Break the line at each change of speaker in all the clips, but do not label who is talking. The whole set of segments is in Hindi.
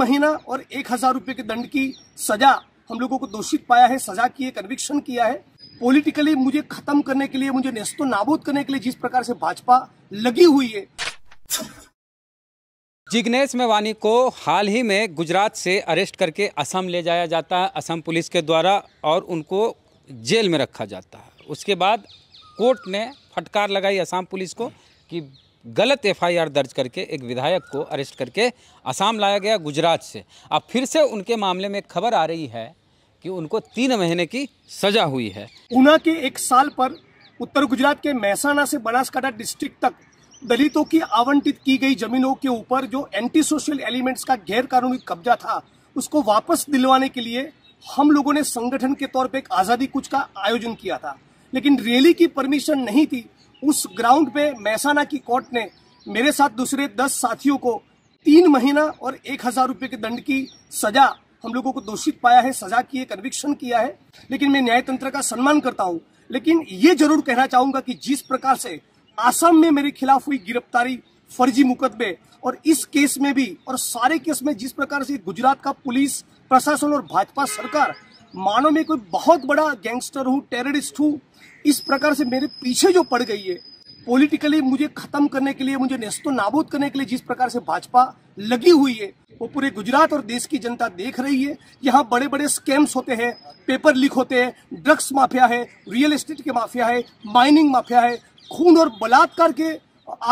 महीना और एक हजार रुपये के दंड की सजा हम लोगों को दोषित पाया है सजा की है कन्विक्शन किया है पॉलिटिकली मुझे खत्म करने के लिए मुझे नेस्तो नाबूद करने के लिए जिस प्रकार से भाजपा लगी हुई है
जिग्नेश मेवानी को हाल ही में गुजरात से अरेस्ट करके असम ले जाया जाता है असम पुलिस के द्वारा और उनको जेल में रखा जाता है उसके बाद कोर्ट ने फटकार लगाई असम पुलिस को कि गलत एफआईआर दर्ज करके एक विधायक को अरेस्ट करके असम लाया गया गुजरात से अब फिर से उनके मामले में खबर आ रही है कि उनको तीन महीने की सजा हुई है
ऊना के एक साल पर उत्तर गुजरात के महसाना से बनासकाठा डिस्ट्रिक्ट तक दलितों की आवंटित की गई जमीनों के ऊपर जो एंटी सोशल एलिमेंट्स का गैर कानूनी कब्जा था उसको वापस दिलवाने के लिए हम लोगों ने संगठन के तौर पर एक आज़ादी कुछ का आयोजन किया था लेकिन रैली की परमिशन नहीं थी उस ग्राउंड पे मैसाना की कोर्ट ने मेरे साथ दूसरे दस साथियों को तीन महीना और एक हजार रुपये के दंड की सजा हम लोगों को दोषित पाया है सजा की है कन्विक्शन किया है लेकिन मैं न्याय तंत्र का सम्मान करता हूँ लेकिन ये जरूर कहना चाहूंगा कि जिस प्रकार से आसाम में मेरे खिलाफ हुई गिरफ्तारी फर्जी मुकदमे और इस केस में भी और सारे केस में जिस प्रकार से गुजरात का पुलिस प्रशासन और भाजपा सरकार मानो मैं कोई बहुत बड़ा गैंगस्टर हूँ टेररिस्ट हूँ इस प्रकार से मेरे पीछे जो पड़ गई है पॉलिटिकली मुझे खत्म करने के लिए मुझे नेस्तो नाबूद करने के लिए जिस प्रकार से भाजपा लगी हुई है वो पूरे गुजरात और देश की जनता देख रही है यहाँ बड़े बड़े स्कैम्स होते हैं पेपर लीक होते हैं ड्रग्स माफिया है रियल एस्टेट के माफिया है माइनिंग माफिया है खून और बलात्कार के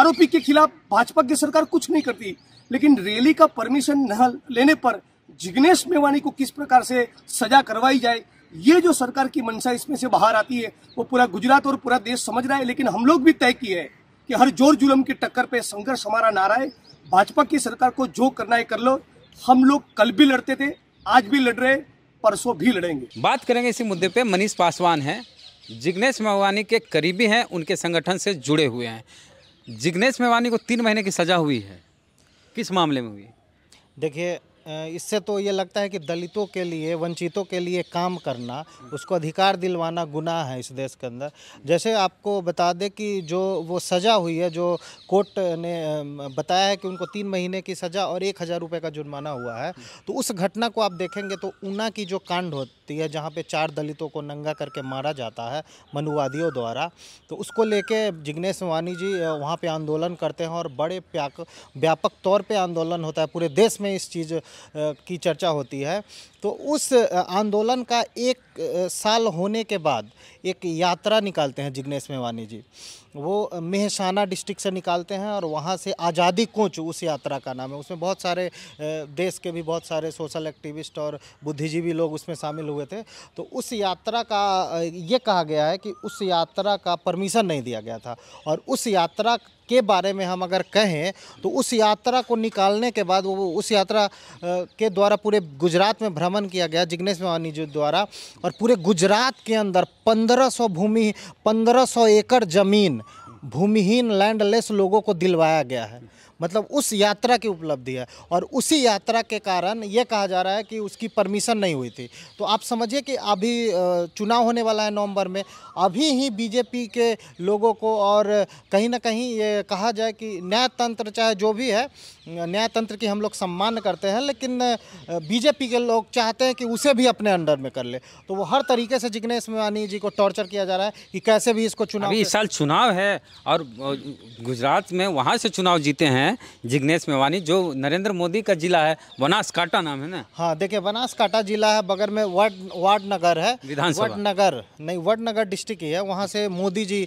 आरोपी के खिलाफ भाजपा की सरकार कुछ नहीं करती लेकिन रैली का परमिशन न लेने पर जिग्नेश मेवानी को किस प्रकार से सजा करवाई जाए ये जो सरकार की मंशा इसमें से बाहर आती है वो पूरा गुजरात और पूरा देश समझ रहा है लेकिन हम लोग भी तय किए हैं कि हर जोर जुलम की टक्कर पे संघर्ष हमारा नारा है भाजपा की सरकार को जो करना है कर लो हम लोग कल भी लड़ते थे आज भी लड़ रहे परसों भी लड़ेंगे बात करेंगे इसी मुद्दे पे
मनीष पासवान हैं जिग्नेश मेवानी के करीबी हैं उनके संगठन से जुड़े हुए हैं जिग्नेश मेवानी को तीन महीने की सज़ा हुई है किस मामले में हुई
देखिए इससे तो ये लगता है कि दलितों के लिए वंचितों के लिए काम करना उसको अधिकार दिलवाना गुनाह है इस देश के अंदर जैसे आपको बता दें कि जो वो सज़ा हुई है जो कोर्ट ने बताया है कि उनको तीन महीने की सज़ा और एक हज़ार रुपये का जुर्माना हुआ है तो उस घटना को आप देखेंगे तो ऊना की जो कांड होती है जहाँ पर चार दलितों को नंगा करके मारा जाता है मनुवादियों द्वारा तो उसको लेके जिग्नेश वानी जी वहाँ पर आंदोलन करते हैं और बड़े व्यापक तौर पर आंदोलन होता है पूरे देश में इस चीज़ की चर्चा होती है तो उस आंदोलन का एक साल होने के बाद एक यात्रा निकालते हैं जिग्नेश मेवानी जी वो मेहसाना डिस्ट्रिक्ट से निकालते हैं और वहाँ से आज़ादी कोच उस यात्रा का नाम है उसमें बहुत सारे देश के भी बहुत सारे सोशल एक्टिविस्ट और बुद्धिजीवी लोग उसमें शामिल हुए थे तो उस यात्रा का ये कहा गया है कि उस यात्रा का परमिशन नहीं दिया गया था और उस यात्रा के बारे में हम अगर कहें तो उस यात्रा को निकालने के बाद वो उस यात्रा के द्वारा पूरे गुजरात में भ्रम भ्रमण किया गया जिग्नेश मेवानी जी द्वारा और पूरे गुजरात के अंदर 1500 भूमि 1500 एकड़ ज़मीन भूमिहीन लैंडलेस लोगों को दिलवाया गया है मतलब उस यात्रा की उपलब्धि है और उसी यात्रा के कारण ये कहा जा रहा है कि उसकी परमिशन नहीं हुई थी तो आप समझिए कि अभी चुनाव होने वाला है नवंबर में अभी ही बीजेपी के लोगों को और कहीं ना कहीं ये कहा जाए कि न्यायतंत्र चाहे जो भी है न्यायतंत्र की हम लोग सम्मान करते हैं लेकिन बीजेपी के लोग चाहते हैं कि उसे भी अपने अंडर में कर ले तो वो हर तरीके से जिग्नेश मेवानी जी को टॉर्चर किया जा रहा है कि कैसे भी इसको चुनाव इस
साल चुनाव है और गुजरात में वहाँ से चुनाव जीते हैं हैं जिग्नेश मेवानी जो नरेंद्र मोदी का जिला है बनासकाटा नाम है ना
हाँ देखिए बनासकाटा जिला है बगल में वार्ड वार्ड नगर है विधानसभा वार्ड नगर नहीं वार्ड नगर डिस्ट्रिक्ट ही है वहाँ से मोदी जी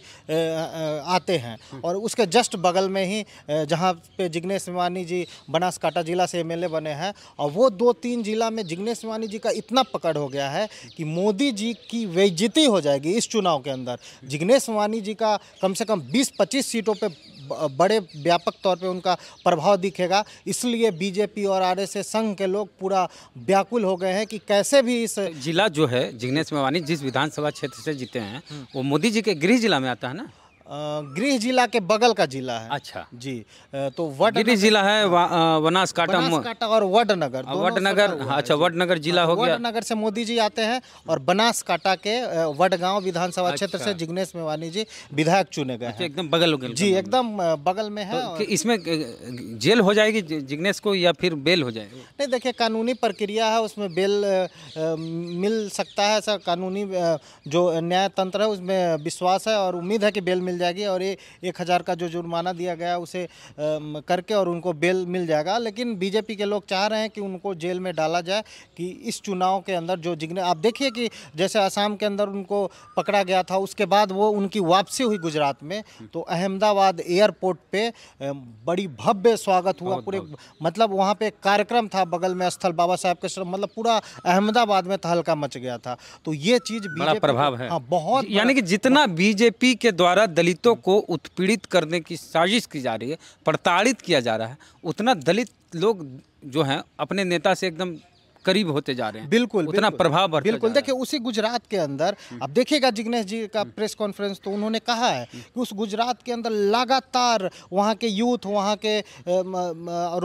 आते हैं और उसके जस्ट बगल में ही जहाँ पे जिग्नेश मेवानी जी बनासकाटा जिला से एम बने हैं और वो दो तीन जिला में जिग्नेश मेवानी जी का इतना पकड़ हो गया है कि मोदी जी की बेइज्जती हो जाएगी इस चुनाव के अंदर जिग्नेश मेवानी जी का कम से कम बीस पच्चीस सीटों पर बड़े व्यापक तौर पे उनका प्रभाव दिखेगा इसलिए बीजेपी और आरएसएस संघ के लोग पूरा व्याकुल हो गए हैं कि कैसे भी इस
जिला जो है जिग्नेश मेवानी जिस विधानसभा क्षेत्र से जीते हैं हम्म। वो मोदी जी के गृह जिला में आता है ना
गृह जिला के बगल का जिला है अच्छा जी तो वट गृह
जिला है बनासकाठा बनासकाठा
और वडनगर हाँ,
नगर अच्छा नगर जिला हाँ, हो गया
नगर से मोदी जी आते हैं और काटा के वड गांव विधानसभा अच्छा। क्षेत्र से जिग्नेश मेवानी जी
विधायक चुने गए अच्छा, एकदम बगल जी
एकदम बगल में है तो इसमें
जेल हो जाएगी जिग्नेश को या फिर बेल हो जाएगी
नहीं देखिये कानूनी प्रक्रिया है उसमें बेल मिल सकता है सर कानूनी जो न्याय तंत्र है उसमें विश्वास है और उम्मीद है कि बेल मिल जाएगी और ये एक हज़ार का जो जुर्माना दिया गया उसे करके और उनको बेल मिल जाएगा लेकिन बीजेपी के लोग चाह रहे हैं कि उनको जेल में डाला जाए कि इस चुनाव के अंदर जो जिग्ने आप देखिए कि जैसे आसाम के अंदर उनको पकड़ा गया था उसके बाद वो उनकी वापसी हुई गुजरात में तो अहमदाबाद एयरपोर्ट पर बड़ी भव्य स्वागत हुआ पूरे मतलब वहाँ पर कार्यक्रम था बगल में स्थल बाबा साहब के मतलब पूरा अहमदाबाद में तहलका मच गया था तो ये चीज़ बड़ा प्रभाव है हाँ बहुत यानी कि
जितना बीजेपी के द्वारा दलित दलितों को उत्पीड़ित करने की साजिश की जा रही है प्रताड़ित किया जा रहा है उतना दलित लोग जो हैं अपने नेता से एकदम करीब होते जा रहे हैं बिल्कुल उतना बिल्कुल, प्रभाव बिल्कुल
देखिए उसी गुजरात के अंदर अब हम्म। देखिएगा जिग्नेश जी का हम्म। प्रेस कॉन्फ्रेंस तो उन्होंने कहा है हम्म। कि उस गुजरात के अंदर लगातार वहाँ के यूथ वहाँ के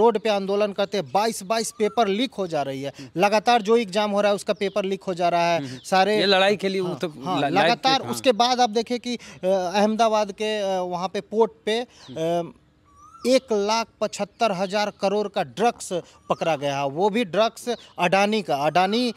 रोड पे आंदोलन करते बाईस बाईस पेपर लीक हो जा रही है लगातार जो एग्जाम हो रहा है उसका पेपर लीक हो जा रहा है सारे लड़ाई के लिए हाँ, तो हाँ, लगातार हाँ। उसके बाद आप देखे कि अहमदाबाद के वहाँ पे पोर्ट पे एक लाख पचहत्तर हज़ार करोड़ का ड्रग्स पकड़ा गया वो भी ड्रग्स अडानी का अडानी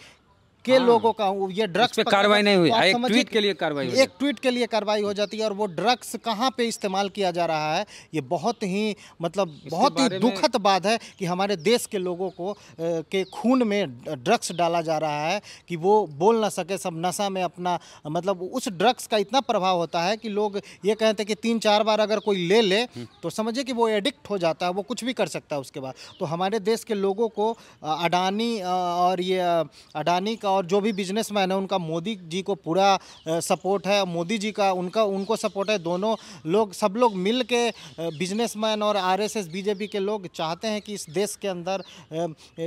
के हाँ। लोगों का ये ड्रग्स पे कार्रवाई नहीं हुई हाँ, एक ट्वीट के लिए कार्रवाई एक ट्वीट के लिए कार्रवाई हो जाती है और वो ड्रग्स कहाँ पे इस्तेमाल किया जा रहा है ये बहुत ही मतलब बहुत ही दुखद बात है कि हमारे देश के लोगों को के खून में ड्रग्स डाला जा रहा है कि वो बोल ना सके सब नशा में अपना मतलब उस ड्रग्स का इतना प्रभाव होता है कि लोग ये कहते हैं कि तीन चार बार अगर कोई ले ले हम्म। तो समझिए कि वो एडिक्ट हो जाता है वो कुछ भी कर सकता है उसके बाद तो हमारे देश के लोगों को अडानी और ये अडानी का का और जो भी बिजनेसमैन है उनका मोदी जी को पूरा सपोर्ट है मोदी जी का उनका उनको सपोर्ट है दोनों लोग सब लोग मिल के बिजनेसमैन और आरएसएस बीजेपी के लोग चाहते हैं कि इस देश के अंदर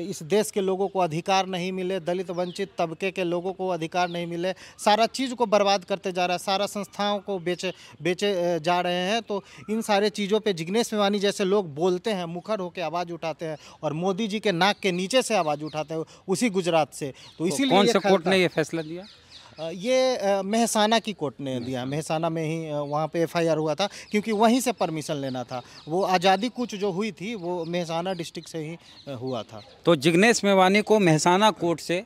इस देश के लोगों को अधिकार नहीं मिले दलित वंचित तबके के लोगों को अधिकार नहीं मिले सारा चीज़ को बर्बाद करते जा रहा है सारा संस्थाओं को बेचे बेचे जा रहे हैं तो इन सारे चीज़ों पर जिग्नेश मेवानी जैसे लोग बोलते हैं मुखर होकर आवाज़ उठाते हैं और मोदी जी के नाक के नीचे से आवाज़ उठाते हैं उसी गुजरात से तो, तो इसीलिए कौन से कोर्ट ने ये
फैसला दिया
ये महसाना की कोर्ट ने दिया महसाना में ही वहाँ पे एफआईआर हुआ था क्योंकि वहीं से परमिशन लेना था वो आज़ादी कुछ जो हुई थी वो महसाना डिस्ट्रिक्ट से ही हुआ था
तो जिग्नेश मेवानी को महसाना कोर्ट से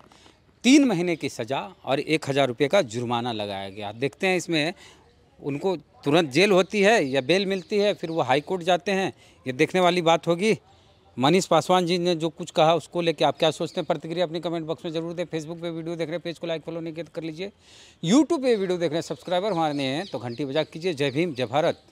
तीन महीने की सज़ा और एक हज़ार रुपये का जुर्माना लगाया गया देखते हैं इसमें उनको तुरंत जेल होती है या बेल मिलती है फिर वो हाई कोर्ट जाते हैं ये देखने वाली बात होगी मनीष पासवान जी ने जो कुछ कहा उसको लेके आप क्या सोचते हैं प्रतिक्रिया अपने कमेंट बॉक्स में जरूर दें फेसबुक पे वीडियो देख रहे हैं पेज को लाइक फॉलो नहीं तो कर लीजिए यूट्यूब पे वीडियो देख रहे हैं सब्सक्राइबर हमारे हैं तो घंटी बजा कीजिए जय भीम जय भारत